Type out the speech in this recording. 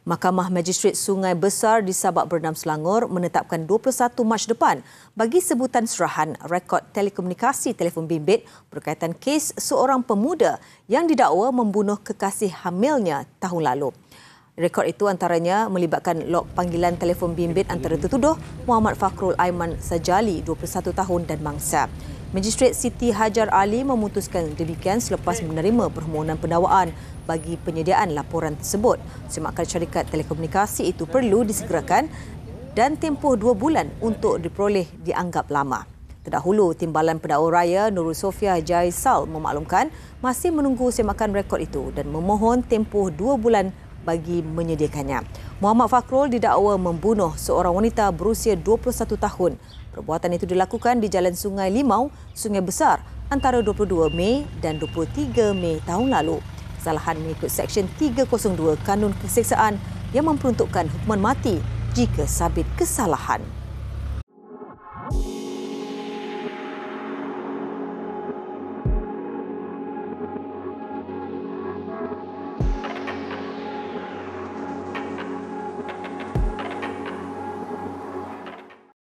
Mahkamah Magistrate Sungai Besar di Sabak Bernam Selangor menetapkan 21 Mac depan bagi sebutan serahan rekod telekomunikasi telefon bimbit berkaitan kes seorang pemuda yang didakwa membunuh kekasih hamilnya tahun lalu. Rekod itu antaranya melibatkan log panggilan telefon bimbit antara tertuduh Muhammad Fakrul Aiman Sajali, 21 tahun dan mangsa. Magistrate Siti Hajar Ali memutuskan demikian selepas menerima permohonan pendawaan bagi penyediaan laporan tersebut. Semakkan syarikat telekomunikasi itu perlu disegerakan dan tempoh dua bulan untuk diperoleh dianggap lama. Terdahulu, Timbalan Pendakwa Raya Nurul Sofia Jaisal memaklumkan masih menunggu semakan rekod itu dan memohon tempoh dua bulan bagi menyediakannya. Muhammad Fakrul didakwa membunuh seorang wanita berusia 21 tahun. Perbuatan itu dilakukan di Jalan Sungai Limau, Sungai Besar antara 22 Mei dan 23 Mei tahun lalu. Kesalahan mengikut Seksyen 302 Kanun Keseksaan yang memperuntukkan hukuman mati jika sabit kesalahan.